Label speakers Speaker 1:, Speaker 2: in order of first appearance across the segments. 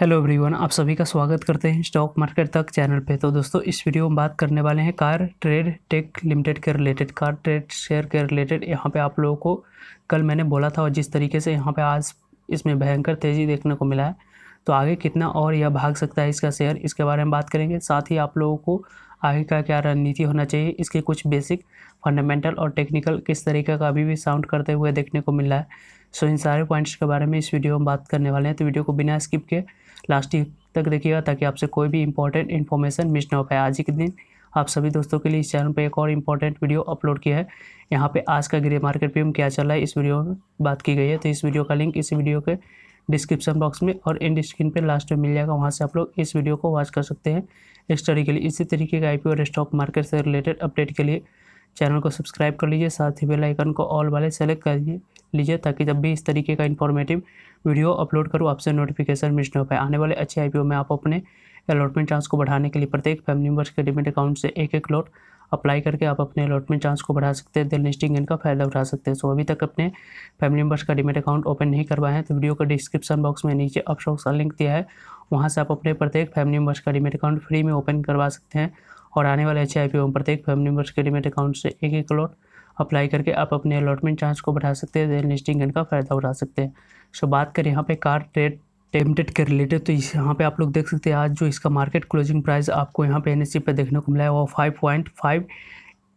Speaker 1: hello everyone आप सभी का स्वागत करते हैं स्टॉक मार्केट तक चैनल पे तो दोस्तों इस वीडियो में बात करने वाले हैं कार ट्रेड टेक लिमिटेड के रिलेटेड कार ट्रेड शेयर के रिलेटेड यहाँ पे आप लोगों को कल मैंने बोला था और जिस तरीके से यहाँ पे आज इसमें भयंकर तेज़ी देखने को मिला है तो आगे कितना और यह भाग सकता है इसका शेयर इसके बारे में बात करेंगे साथ ही आप लोगों को आगे का क्या रणनीति होना चाहिए इसके कुछ बेसिक फंडामेंटल और टेक्निकल किस तरीके का अभी भी साउंड करते हुए देखने को मिल रहा है सो इन सारे पॉइंट्स के बारे में इस वीडियो में बात करने वाले हैं तो वीडियो को बिना स्किप के लास्ट तक देखिएगा ताकि आपसे कोई भी इंपॉर्टेंट इन्फॉर्मेशन मिस ना हो पाए आज ही के दिन आप सभी दोस्तों के लिए इस चैनल पर एक और इम्पॉर्टेंट वीडियो अपलोड किया है यहाँ पे आज का ग्रे मार्केट प्रीमियम क्या चल रहा है इस वीडियो में बात की गई है तो इस वीडियो का लिंक इस वीडियो के डिस्क्रिप्शन बॉक्स में और एंड स्क्रीन पे लास्ट में मिल जाएगा वहाँ से आप लोग इस वीडियो को वॉच कर सकते हैं स्टडी के लिए इसी तरीके का आई और स्टॉक मार्केट से रिलेटेड अपडेट के लिए चैनल को सब्सक्राइब कर लीजिए साथ ही बेल आइकन को ऑल वाले सेलेक्ट कर लीजिए ताकि जब भी इस तरीके का इन्फॉर्मेटिव वीडियो अपलोड करूँ आपसे नोटिफिकेशन मिस न हो पाए आने वाले अच्छे आई में आप अपने अलॉटमेंट चांस को बढ़ाने के लिए प्रत्येक फैमिली मेम्बर्स के डिमिट अकाउंट से एक एक लॉट अप्लाई करके आप अपने अलॉटमेंट चांस को बढ़ा सकते हैं दिल लिस्टिंग इनका फायदा उठा सकते हैं सो अभी तक अपने फैमिली मेम्बर्स का डिमिट अकाउंट ओपन नहीं करवाए हैं तो वीडियो का डिस्क्रिप्शन बॉक्स में नीचे अपशॉक्स का लिंक दिया है वहाँ से आप अपने प्रत्येक फैमिली मेम्बर्स का डिमिट अकाउंट फ्री में ओपन करवा सकते हैं और आने वाले अच्छे आई पी में प्रत्येक फैमिली मेम्बर्स के डिमेट अकाउंट से एक एक अलॉट अप्लाई करके आप अपने अलॉटमेंट चांस को बढ़ा सकते हैं लिस्टिंग का फ़ायदा उठा सकते हैं सो बात करें यहाँ पे कार ट्रेड टेम्पटेड के रिलेटेड तो इस यहाँ पे आप लोग देख सकते हैं आज जो इसका मार्केट क्लोजिंग प्राइस आपको यहाँ पे एन पर देखने को मिला है वो फाइव पॉइंट फाइव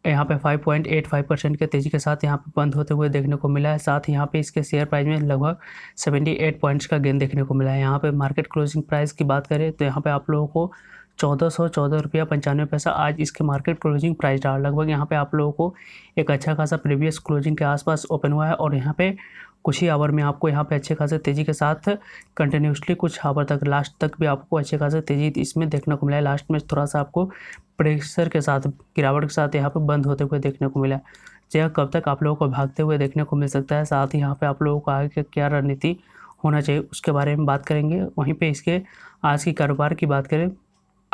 Speaker 1: यहाँ पे फाइव परसेंट के तेज़ी के साथ यहाँ पे बंद होते हुए देखने को मिला है साथ यहाँ पे इसके शेयर प्राइस में लगभग सेवेंटी एट पॉइंट्स का गेंद देखने को मिला है यहाँ पे मार्केट क्लोजिंग प्राइस की बात करें तो यहाँ पे आप लोगों को चौदह सौ चौदह रुपया पंचानवे पैसा आज इसके मार्केट क्लोजिंग प्राइस रहा लगभग यहाँ पे आप लोगों को एक अच्छा खासा प्रीवियस क्लोजिंग के आसपास ओपन हुआ है और यहाँ पे कुछ ही आवर में आपको यहाँ पे अच्छे खासे तेज़ी के साथ कंटिन्यूसली कुछ आवर तक लास्ट तक भी आपको अच्छे खासे तेज़ी इसमें देखने को मिला है लास्ट में थोड़ा सा आपको प्रेशर के साथ गिरावट के साथ यहाँ पर बंद होते हुए देखने को मिला यह हाँ, कब तक आप लोगों को भागते हुए देखने को मिल सकता है साथ ही यहाँ पर आप लोगों को आगे क्या रणनीति होना चाहिए उसके बारे में बात करेंगे वहीं पर इसके आज की कारोबार की बात करें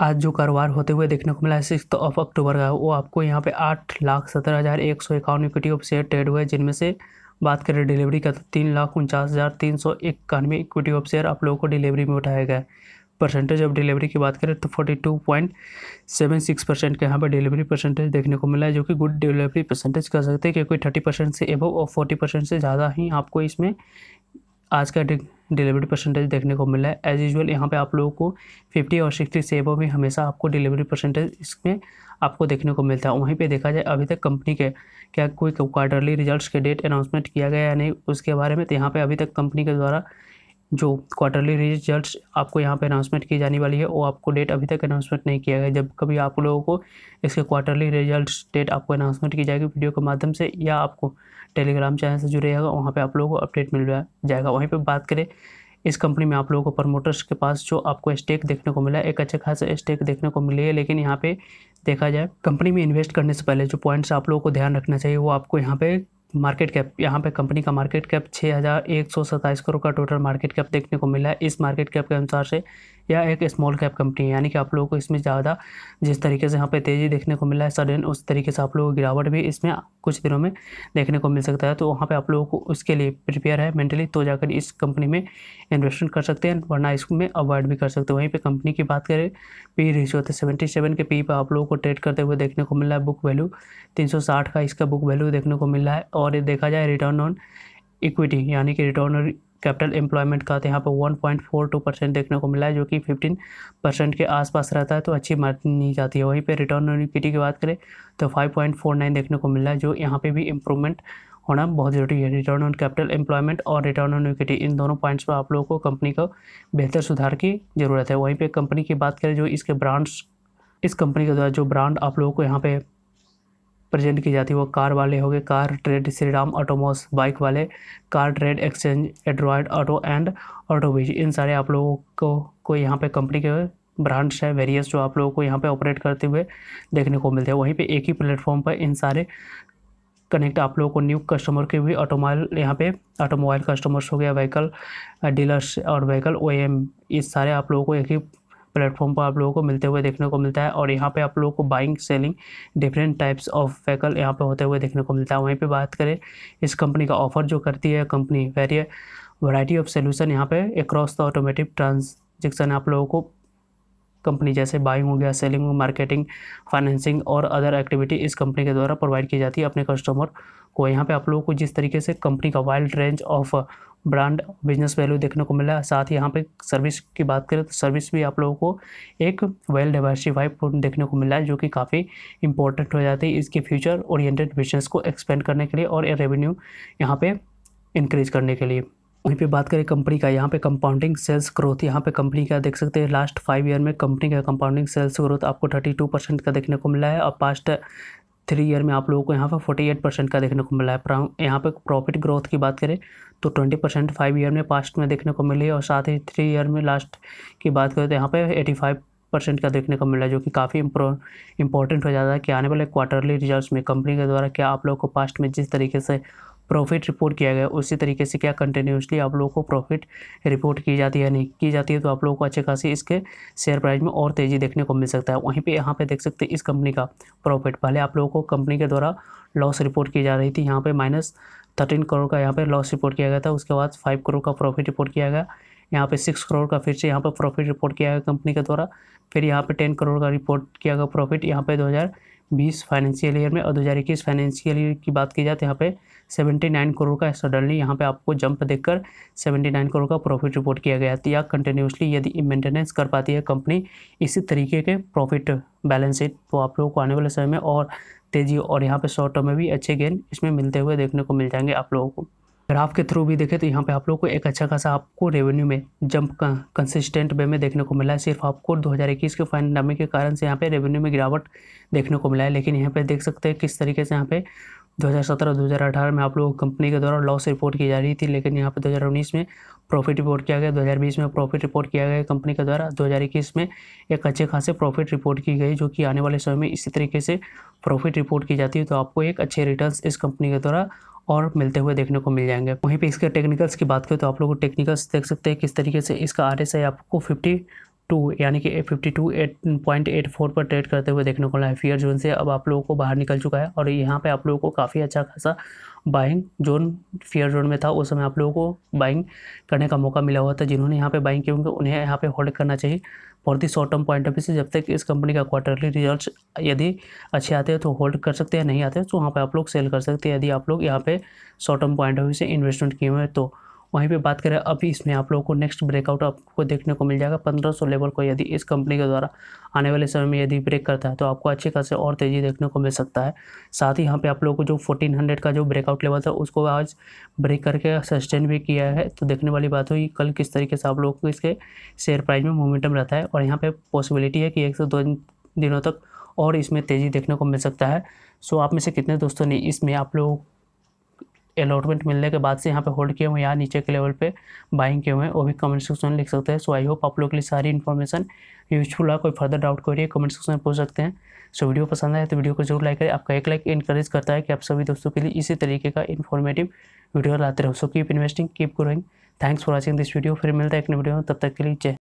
Speaker 1: आज जो कारोबार होते हुए देखने को मिला है सिक्स ऑफ अक्टूबर का वो आपको यहाँ पे आठ लाख सत्रह हज़ार एक सौ इक्यावन इक्विटी ऑफ शेयर ट्रेड हुए जिनमें से बात करें डिलीवरी का तो तीन लाख उनचास हज़ार तीन सौ इक्यानवे इक्विटी ऑफ शेयर आप लोगों को डिलीवरी में उठाया गया परसेंटेज ऑफ डिलीवरी की बात करें तो forty two point seven six percent का यहाँ पर डिलीवरी परसेंटेज देखने को मिला है जो कि गुड डिलीवरी परसेंटेज कह सकते हैं क्योंकि थर्टी परसेंट से एबव और फोर्टी परसेंट से ज़्यादा ही आपको इसमें आज का डिलीवरी परसेंटेज देखने को मिला है एज़ यूजल यहाँ पे आप लोगों को 50 और 60 से में हमेशा आपको डिलीवरी परसेंटेज इसमें आपको देखने को मिलता है वहीं पे देखा जाए अभी तक कंपनी के क्या कोई क्वार्टरली रिजल्ट्स के डेट अनाउंसमेंट किया गया या नहीं उसके बारे में तो यहाँ पे अभी तक कंपनी के द्वारा जो क्वार्टरली रिजल्ट्स आपको यहाँ पे अनाउंसमेंट की जाने वाली है वो आपको डेट अभी तक अनाउंसमेंट नहीं किया गया जब कभी आप लोगों को इसके क्वार्टरली रिजल्ट्स डेट आपको अनाउंसमेंट की जाएगी वीडियो के माध्यम से या आपको टेलीग्राम चैनल से जुड़े रहेगा वहाँ पर आप लोगों को अपडेट मिल जाएगा वहीं पर बात करें इस कंपनी में आप लोगों को प्रमोटर्स के पास जो आपको स्टेक देखने को मिला एक अच्छा खासा स्टेक देखने को मिली है लेकिन यहाँ पे देखा जाए कंपनी में इन्वेस्ट करने से पहले जो पॉइंट्स आप लोगों को ध्यान रखना चाहिए वो आपको यहाँ पे मार्केट कैप यहाँ पे कंपनी का मार्केट कैप छः हज़ार एक सौ सत्ताईस करोड़ का टोटल मार्केट कैप देखने को मिला है इस मार्केट कैप के अनुसार से यह एक स्मॉल कैप कंपनी है यानी कि आप लोगों को इसमें ज़्यादा जिस तरीके से यहाँ पे तेज़ी देखने को मिला है सडन उस तरीके से आप लोगों को गिरावट भी इसमें कुछ दिनों में देखने को मिल सकता है तो वहाँ पर आप लोगों को उसके लिए प्रिपेयर है मेंटली तो जाकर इस कंपनी में इन्वेस्टमेंट कर सकते हैं वरना इसमें अवॉइड भी कर सकते हैं वहीं पे कंपनी की बात करें पी रेशियो है सेवेंटी सेवन के पी पर आप लोगों को ट्रेड करते हुए देखने को मिल रहा है बुक वैल्यू तीन सौ साठ का इसका बुक वैल्यू देखने को मिल रहा है और ये देखा जाए रिटर्न ऑन इक्विटी यानी कि रिटर्न ऑन कैपिटल एम्प्लॉयमेंट का तो यहाँ पर one point four two percent देखने को मिला है जो कि फिफ्टीन परसेंट के आसपास रहता है तो अच्छी मार्जिन नहीं जाती है वहीं पर रिटर्न ऑन इक्विटी की बात करें तो फाइव पॉइंट फोर नाइन देखने को मिला है जो यहाँ पर भी इम्प्रूवमेंट होना बहुत ज़रूरी है रिटर्न ऑन कैपिटल एम्प्लॉयमेंट और रिटर्न ऑन इक्विटी इन दोनों पॉइंट्स पर आप लोगों को कंपनी को बेहतर सुधार की ज़रूरत है वहीं पर कंपनी की बात करें जो इसके ब्रांड्स इस कंपनी के द्वारा जो ब्रांड आप लोगों को यहाँ पे प्रेजेंट की जाती है वो कार वाले हो गए CarTrade Shriram Automall BikeWale CarTrade Exchange Adroit Auto and AutoBiz इन सारे आप लोगों को को यहाँ पे कंपनी के ब्रांड्स है वेरियस जो आप लोगों को यहाँ पे ऑपरेट करते हुए देखने को मिलते हैं वहीं पे एक ही प्लेटफॉर्म पर इन सारे कनेक्ट आप लोगों को न्यू कस्टमर के भी ऑटोमोबाइल यहाँ पे ऑटोमोबाइल कस्टमर्स हो गया व्हीकल डीलर्स uh, और व्हीकल ओ इस सारे आप लोगों को एक ही प्लेटफॉर्म पर आप लोगों को मिलते हुए देखने को मिलता है और यहाँ पे आप लोगों को buying selling different types of vehicle यहाँ पे होते हुए देखने को मिलता है वहीं पर बात करें इस कंपनी का ऑफर जो करती है कंपनी वेरिए वराइटी ऑफ सोल्यूशन यहाँ पर एक्रॉस द ऑटोमेटिक ट्रांजेक्शन आप लोगों को कंपनी जैसे बाइंग हो गया सेलिंग हो मार्केटिंग फाइनेंसिंग और अदर एक्टिविटी इस कंपनी के द्वारा प्रोवाइड की जाती है अपने कस्टमर को यहाँ पे आप लोगों को जिस तरीके से कंपनी का wide range of brand business value देखने को मिला साथ ही यहाँ पे सर्विस की बात करें तो सर्विस भी आप लोगों को एक वेल डाइवर्सिफाइड पॉइंट देखने को मिला है जो कि काफ़ी इंपॉर्टेंट हो जाती है इसके फ्यूचर ओरिएंटेड बिजनेस को एक्सपेंड करने के लिए और रेवेन्यू यहाँ पर इंक्रीज करने के लिए वहीं पे बात करें कंपनी का यहाँ पे कंपाउंडिंग सेल्स ग्रोथ यहाँ पे कंपनी का देख सकते हैं लास्ट फाइव ईयर में कंपनी का कंपाउंडिंग सेल्स ग्रोथ आपको थर्टी टू परसेंट का देखने को मिला है और पास्ट थ्री ईयर में आप लोगों को यहाँ पर फोर्टी एट परसेंट का देखने को मिला है यहाँ पे प्रॉफिट ग्रोथ की बात करें तो ट्वेंटी परसेंट फाइव ईयर में पास्ट में देखने को मिली और साथ ही थ्री ईयर में लास्ट की बात करें तो यहाँ पर एटी फाइव परसेंट का देखने को मिला है जो कि काफ़ी इंपॉर्टेंट हो जाता है कि आने वाले क्वार्टरली रिजल्ट्स में कंपनी के द्वारा क्या आप लोग को पास्ट में जिस तरीके से प्रॉफिट रिपोर्ट किया गया उसी तरीके से क्या कंटिन्यूसली आप लोगों को प्रॉफिट रिपोर्ट की जाती है नहीं की जाती है तो आप लोगों को अच्छे खासी इसके शेयर प्राइस में और तेज़ी देखने को मिल सकता है वहीं पर यहाँ पर देख सकते हैं इस कंपनी का प्रॉफिट पहले आप लोगों को कंपनी के द्वारा लॉस रिपोर्ट की जा रही थी यहाँ पर माइनस थर्टीन करोड़ का यहाँ पर लॉस रिपोर्ट किया गया था उसके बाद फाइव करोड़ का प्रॉफिट रिपोर्ट किया गया यहाँ पे सिक्स करोड़ का फिर से यहाँ पर प्रॉफिट रिपोर्ट किया गया कंपनी के द्वारा फिर यहाँ पे टेन करोड़ का रिपोर्ट किया गया प्रॉफिट यहाँ पे दो हज़ार बीस फाइनेंशियल ईयर में और दो हज़ार इक्कीस फाइनेंशियल ईयर की बात की जाए तो यहाँ पे सेवेंटी नाइन करोड़ का सडनली यहाँ पे आपको जंप देखकर सेवेंटी नाइन करोड़ का प्रॉफिट रिपोर्ट किया गया तो या कंटिन्यूसली यदि मेंटेनेंस कर पाती है कंपनी इसी तरीके के प्रॉफिट बैलेंस शीट तो आप लोगों को आने वाले समय में और तेज़ी और यहाँ पे शॉर्ट टर्म में भी अच्छे गेन इसमें मिलते हुए देखने को मिल जाएंगे आप लोगों को ग्राफ के थ्रू भी देखें तो यहाँ पे आप लोग को एक अच्छा खासा आपको रेवेन्यू में जंप कंसिस्टेंट वे में देखने को मिला है सिर्फ आपको 2021 के फाइनल के कारण से यहाँ पे रेवेन्यू में गिरावट देखने को मिला है लेकिन यहाँ पे देख सकते हैं किस तरीके से यहाँ पे 2017-2018 में आप लोगों को कंपनी के द्वारा लॉस रिपोर्ट की जा रही थी लेकिन यहाँ पर 2019 में प्रॉफिट रिपोर्ट किया गया 2020 में प्रॉफिट रिपोर्ट किया गया कंपनी के द्वारा 2021 में एक अच्छे खासे प्रॉफिट रिपोर्ट की गई जो कि आने वाले समय में इसी तरीके से प्रॉफिट रिपोर्ट की जाती है तो आपको एक अच्छे रिटर्न इस कंपनी के द्वारा और मिलते हुए देखने को मिल जाएंगे वहीं पर इसके टेक्निकल्स की बात करें तो आप लोग टेक्निकल्स देख सकते हैं किस तरीके से इसका आर आपको फिफ्टी टू यानी कि fifty two eight point eight four पर ट्रेड करते हुए देखने को मिला है फियर जोन से अब आप लोगों को बाहर निकल चुका है और यहाँ पे आप लोगों को काफ़ी अच्छा खासा बाइंग जोन फियर जोन में था उस समय आप लोगों को बाइंग करने का मौका मिला हुआ था जिन्होंने यहाँ पे बाइंग किया होंगे उन्हें यहाँ पे होल्ड करना चाहिए बहुत ही short term point of view से जब तक इस कंपनी का क्वार्टरली रिजल्ट यदि अच्छे आते हैं तो होल्ड कर सकते हैं नहीं आते तो वहाँ पर आप लोग सेल कर सकते हैं यदि आप लोग यहाँ पर short term point of view से इन्वेस्टमेंट किए हुए तो वहीं पे बात करें अभी इसमें आप लोगों को नेक्स्ट ब्रेकआउट आपको देखने को मिल जाएगा 1500 लेवल को यदि इस कंपनी के द्वारा आने वाले समय में यदि ब्रेक करता है तो आपको अच्छी खासे और तेज़ी देखने को मिल सकता है साथ ही यहाँ पे आप लोगों को जो 1400 का जो ब्रेकआउट लेवल था उसको आज ब्रेक करके सस्टेन भी किया है तो देखने वाली बात हुई कल किस तरीके से आप लोगों को इसके शेयर प्राइस में मोमेंटम रहता है और यहाँ पर पॉसिबिलिटी है कि एक से दो दिनों तक और इसमें तेज़ी देखने को मिल सकता है सो आप में से कितने दोस्तों ने इसमें आप लोग अलॉटमेंट मिलने के बाद से यहाँ पे होल्ड किए हुए यहाँ नीचे के लेवल पे बाइंग किए हुए हैं वो भी कमेंट सेक्शन में लिख सकते हैं सो आई होप आप लोग के लिए सारी इन्फॉर्मेशन यूजफुल है कोई फर्दर डाउट करिए कमेंट सेक्शन में पूछ सकते हैं सो वीडियो पसंद आए तो वीडियो को जरूर लाइक करें आपका एक लाइक इनकरेज करता है कि आप सभी दोस्तों के लिए इसी तरीके का इन्फॉर्मेटिव वीडियो लाते रहो so keep investing keep growing thanks for watching this video फिर मिलता है एक नई वीडियो में तब तक के लिए जय